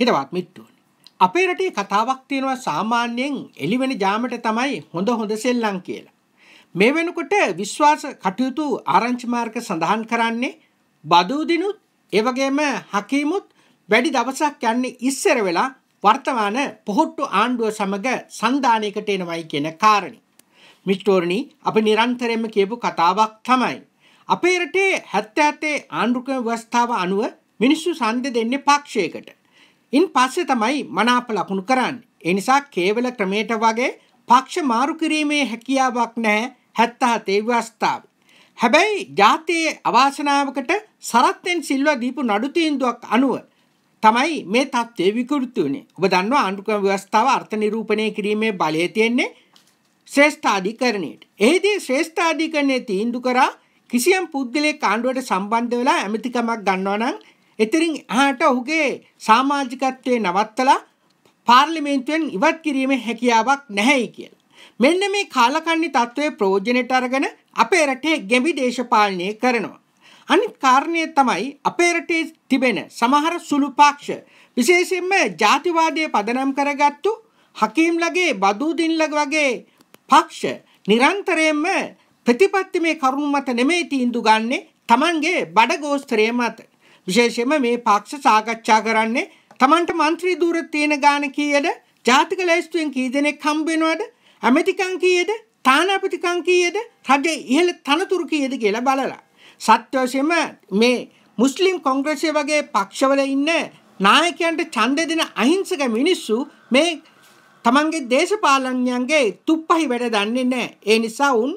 හිතවත් මිට්ටුවනි. අපේ රටේ කතාවක් තියෙනවා සාමාන්‍යයෙන් එළිවෙන ජාමට තමයි හොඳ හොඳ සෙල්ලම් කියලා. මේ වෙනකොට විශ්වාස කටයුතු ආරංචි මාර්ග සඳහන් කරන්නේ බදූදිනුත් ඒ වගේම හකීමුත් වැඩි දවසක් යන්නේ ඉස්සර වෙලා වර්තමාන පොහොට්ටු ආණ්ඩුව සමග සන්ධානයකට එනවයි කියන කාරණේ. මිස්ටෝරණි අපි නිරන්තරයෙන්ම කියපු කතාවක් තමයි. අපේ රටේ 77 ආණ්ඩුක්‍රම ව්‍යවස්ථාව අනුව මිනිස්සු සන්ද දෙන්නේ පක්ෂයකට. ඉන් පස්සේ තමයි මනාප ලකුණු කරන්නේ. ඒ නිසා කේවල ක්‍රමයට වගේ පක්ෂ මාරු කිරීමේ හැකියාවක් නැහැ 77 ව්‍යවස්ථාවේ. හැබැයි ජාතියේ අවාසනාවකට සරත්ෙන් සිල්වා දීපු නඩු තීන්දුවක් අනුව තමයි මේ தත්ත්වය විකෘති වුනේ. ඔබ දන්නවා ආණ්ඩුක්‍රම ව්‍යවස්ථාව අර්ථ නිරූපණය කිරීමේ බලය තියෙන්නේ ශ්‍රේෂ්ඨාධිකරණයට. එෙහිදී ශ්‍රේෂ්ඨාධිකරණයේ තීන්දුව කරා කිසියම් පුද්ගලයෙක් ආණ්ඩුවට සම්බන්ධ වෙලා ඇමතිකමක් ගන්නවා නම් එතරින් අහට ඔහුගේ සාමාජිකත්වය නවත්තලා පාර්ලිමේන්තුවෙන් ඉවත් කිරීමේ හැකියාවක් නැහැයි කියලා. මෙන්න මේ කාලකන්නි තත්ත්වය ප්‍රෝජනයට අරගෙන අපේ රටේ ගැඹි දේශපාලනය කරනවා. අනිත් කාරණය තමයි අපේ රටේ තිබෙන සමහර සුළු පාක්ෂ විශේෂයෙන්ම ජාතිවාදය පදනම් කරගත්තු හකීම්ලගේ බදූදින්ල වගේ පක්ෂ නිරන්තරයෙන්ම ප්‍රතිපත්ති මේ කරුණු මත නෙමේ තීන්දු ගන්නේ Tamanගේ බඩගෝස්තරය මත. විශේෂයෙන්ම මේ පක්ෂ සාකච්ඡා කරන්නේ Tamanට മന്ത്രി දූර තියෙන ගාන කීයද? ජාතික ලැයිස්තුවෙන් කී දෙනෙක් හම්බ වෙනවද? ඇමතිකම් කීයද? තානාපතිකම් කීයද? රජයේ ඉහළ තනතුරු කීයද කියලා බලලා. සත්‍යවශයෙන්ම මේ මුස්ලිම් කොංග්‍රසය වගේ පක්ෂවල ඉන්න නායකයන්ට ඡන්ද දෙන අහිංසක මිනිස්සු මේ තමන්ගේ දේශපාලඥයන්ගේ තුප්පහි වැඩ දන්නේ නැහැ. ඒ නිසා උන්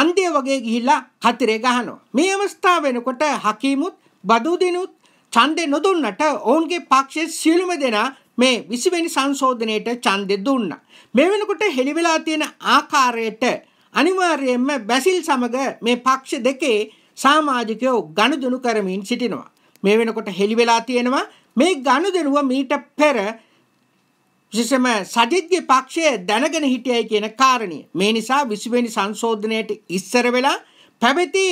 අන්දේ වගේ ගිහිල්ලා හතරේ ගහනවා. මේ අවස්ථාව වෙනකොට හකීමුත් බදුදිනුත් ඡන්දෙ නොදුන්නට ඔවුන්ගේ පක්ෂයේ සියලුම දෙනා මේ 20 වෙනි සංශෝධනයේට ඡන්දෙ දුන්නා. මේ වෙනකොට හෙළිවෙලා තියෙන ආකාරයට අනිවාර්යයෙන්ම බැසිල් සමග මේ පක්ෂ දෙකේ සමාජිකයෝ ගනුදෙනු කරමින් සිටිනවා. මේ වෙනකොට හෙළිවෙලා තියෙනවා මේ ගනුදෙනුව මීට පෙර විශේෂම සජිත්ගේ පක්ෂය දැනගෙන හිටියයි කියන කාරණය. මේ නිසා 20 වෙනි සංශෝධනයේට ඉස්සර වෙලා පැවති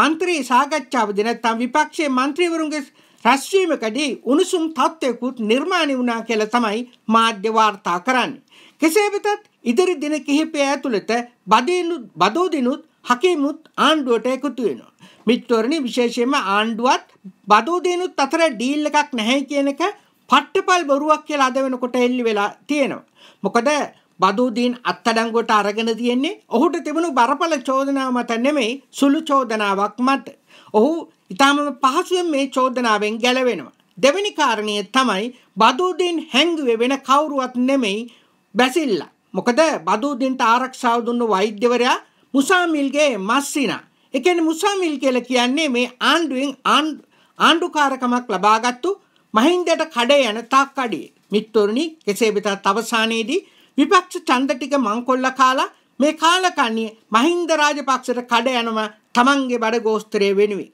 මන්ත්‍රී සාකච්ඡාවද නැත්නම් විපක්ෂයේ මන්ත්‍රීවරුන්ගේ රැස්වීමකදී උණුසුම් තත්ත්වයකුත් නිර්මාණය වුණා කියලා තමයි මාධ්‍ය වාර්තා කරන්නේ. කෙසේ වෙතත් ඉදිරි දින කිහිපය ඇතුළත බදිනුත් බදෝදිනුත් හකීමුත් ආණ්ඩුවට එකතු වෙනවා. මිත්වරණි විශේෂයෙන්ම ආණ්ඩුවත් බදෝදිනුත් අතර ඩීල් එකක් නැහැ කියන එක පට්ටපල් බොරුවක් කියලා අද වෙනකොට එල්ලි වෙලා තියෙනවා. මොකද බදූදීන් අත්තඩංගොට අරගෙන තියෙන්නේ ඔහුට තිබුණු බරපල චෝදනාව මත නෙමෙයි සුළු චෝදනාවක් මත. ඔහු ඉතාම පහසුවෙන් මේ චෝදනාවෙන් ගැලවෙනවා. දෙවැනි කාරණය තමයි බදූදීන් හැංගුවේ වෙන කවුරුවත් නෙමෙයි බැසිල්ල. මොකද බදූදීන්ට ආරක්ෂාව දුන්න වෛද්‍යවරයා මුසාමිල්ගේ මස්සිනා. ඒ කියන්නේ මුසාමිල් කියලා කියන්නේ මේ ආණ්ඩුවෙන් ආණ්ඩුකාරකමක් ලබාගත්තු මහින්දට කඩේ යන තාක් කඩේ. මිත්තුරනි කෙසේ වෙතත් අවසානයේදී විපක්ෂ ඡන්ද ටික මංකොල්ල කාලා මේ කාලකන්ණිය මහින්ද රාජපක්ෂට කඩ යනවා තමන්ගේ බඩ ගෝස්තරය වෙනුවෙන්.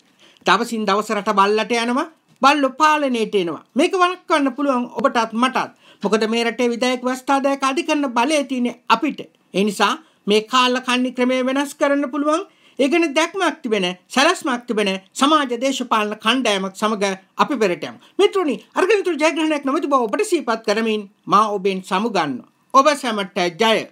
දවසින් දවස රට බල්ලට යනවා බල්ලෝ පාලනයට එනවා. මේක වළක්වන්න පුළුවන් ඔබටත් මටත්. මොකද මේ රටේ විධායක ව්‍යවස්ථාදායක අධිකරණ බලය තියෙන්නේ අපිට. ඒ නිසා මේ කාලකන්ණි ක්‍රමය වෙනස් කරන්න පුළුවන්. ඒගෙන දැක්මක් තිබෙන සැලස්මක් තිබෙන සමාජ දේශපාලන කණ්ඩායමක් සමග අපි පෙරට යමු. මිත්‍රෝනි අර්ගනිතුරු ජයග්‍රහණයක් නොමැති බව ඔබට සිහිපත් කරමින් මා ඔබෙන් සමුගන්නවා. ओबसैमट जाए